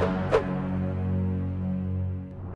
you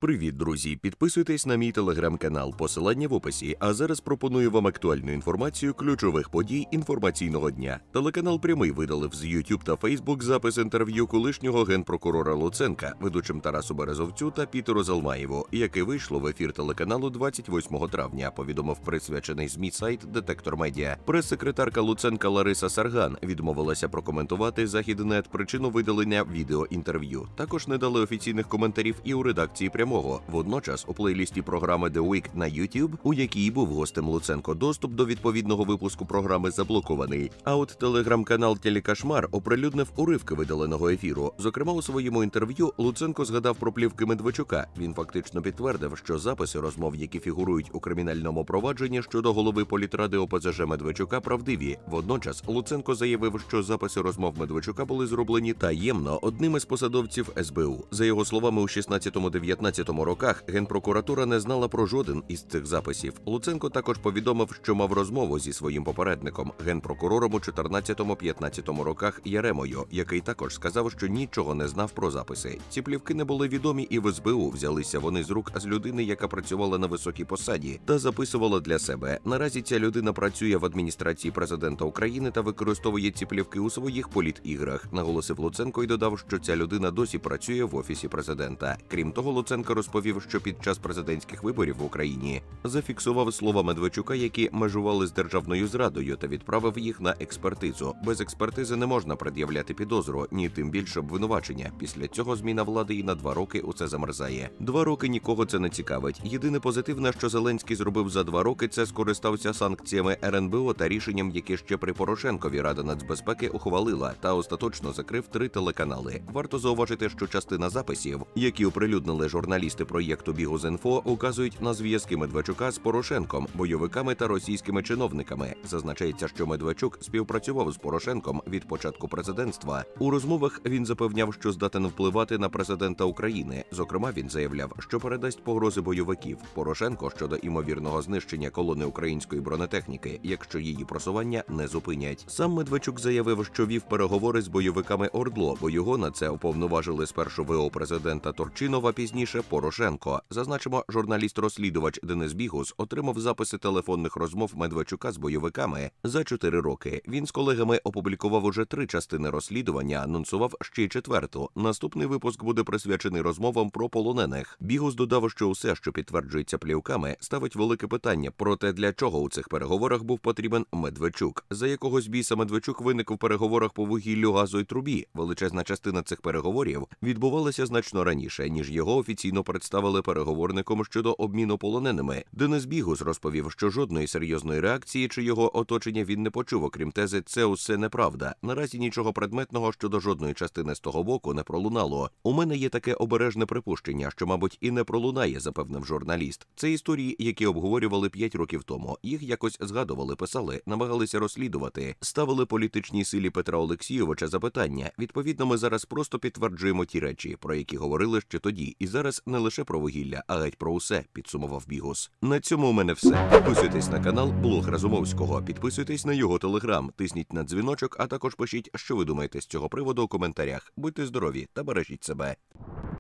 Привіт, друзі! Підписуйтесь на мій телеграм-канал, посилання в описі. А зараз пропоную вам актуальну інформацію ключових подій інформаційного дня. Телеканал прямий видалив з YouTube та Facebook запис інтерв'ю колишнього генпрокурора Луценка, ведучим Тарасу Березовцю та Пітеру Залмаєву, яке вийшло в ефір телеканалу 28 травня. Повідомив присвячений змі сайт Детектор Медіа. Прес-секретарка Луценка Лариса Сарган відмовилася прокоментувати західнет причину видалення відеоінтерв'ю. Також не дали офіційних коментарів і у редакції прямо. Львово, водночас у плейлісті програми The Week на YouTube, у якій був гостем Луценко доступ до відповідного випуску програми заблокований. А от телеграм-канал Телекашмар оприлюднив уривки видаленого ефіру. Зокрема, у своєму інтерв'ю Луценко згадав про плівки Медведчука. Він фактично підтвердив, що записи розмов, які фігурують у кримінальному провадженні щодо голови політради ОПЗЖ Медведчука, правдиві. Водночас Луценко заявив, що записи розмов Медведчука були зроблені таємно одним із посадовців СБУ. За його словами, у 16-19 2012 роках генпрокуратура не знала про жоден із цих записів. Луценко також повідомив, що мав розмову зі своїм попередником, генпрокурором у 2014-2015 роках Яремою, який також сказав, що нічого не знав про записи. Ці плівки не були відомі, і в СБУ взялися вони з рук з людини, яка працювала на високій посаді, та записувала для себе. Наразі ця людина працює в адміністрації президента України та використовує ці плівки у своїх політіграх. Наголосив Луценко і додав, що ця людина досі працює в офісі президента. Крім того, Луценко. Порошенко розповів, що під час президентських виборів в Україні зафіксував слова Медведчука, які межували з державною зрадою, та відправив їх на експертизу. Без експертизи не можна пред'являти підозру, ні тим більше обвинувачення. Після цього зміна влади і на два роки усе замерзає. Два роки нікого це не цікавить. Єдине позитивне, що Зеленський зробив за два роки, це скористався санкціями РНБО та рішенням, яке ще при Порошенкові Рада нацбезпеки ухвалила, та остаточно закрив три телеканали. Варто зауважити, що частина записів, які оприлюднили журналі. Журналісти проєкту Бігузінфо указують на зв'язки Медведчука з Порошенком, бойовиками та російськими чиновниками. Зазначається, що Медведчук співпрацював з Порошенком від початку президентства. У розмовах він запевняв, що здатен впливати на президента України. Зокрема, він заявляв, що передасть погрози бойовиків Порошенко щодо імовірного знищення колони української бронетехніки, якщо її просування не зупинять. Сам Медведчук заявив, що вів переговори з бойовиками ОРДЛО, бо його на це уповноважили спершу ВО президента Торчинова пізніше. Порошенко. Зазначимо, журналіст-розслідувач Денис Бігус отримав записи телефонних розмов Медведчука з бойовиками за чотири роки. Він з колегами опублікував уже три частини розслідування, анонсував ще й четверту. Наступний випуск буде присвячений розмовам про полонених. Бігус додав, що усе, що підтверджується плівками, ставить велике питання про те, для чого у цих переговорах був потрібен Медведчук. За якогось біса Медведчук виник у переговорах по вугіллю газу і трубі. Величезна частина цих переговорів відбувалася значно раніше ніж його офіційно офіційно представили переговорником щодо обміну полоненими. Денис Бігус розповів, що жодної серйозної реакції чи його оточення він не почув. Окрім тези, це усе неправда. Наразі нічого предметного щодо жодної частини з того боку не пролунало. У мене є таке обережне припущення, що, мабуть, і не пролунає, запевнив журналіст. Це історії, які обговорювали п'ять років тому. Їх якось згадували, писали, намагалися розслідувати, ставили політичній силі Петра Олексійовича запитання. Відповідно, ми зараз просто підтверджуємо ті речі, про які говорили ще тоді, і зараз не лише про вугілля, а геть про усе. Підсумував Бігус. На цьому у мене все. Підписуйтесь на канал Блог Разумовського, підписуйтесь на його телеграм, тисніть на дзвіночок, а також пишіть, що ви думаєте з цього приводу у коментарях. Будьте здорові та бережіть себе.